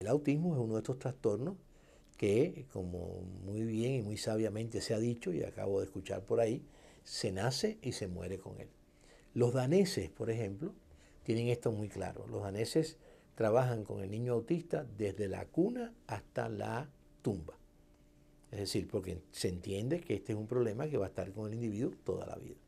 El autismo es uno de estos trastornos que, como muy bien y muy sabiamente se ha dicho y acabo de escuchar por ahí, se nace y se muere con él. Los daneses, por ejemplo, tienen esto muy claro. Los daneses trabajan con el niño autista desde la cuna hasta la tumba. Es decir, porque se entiende que este es un problema que va a estar con el individuo toda la vida.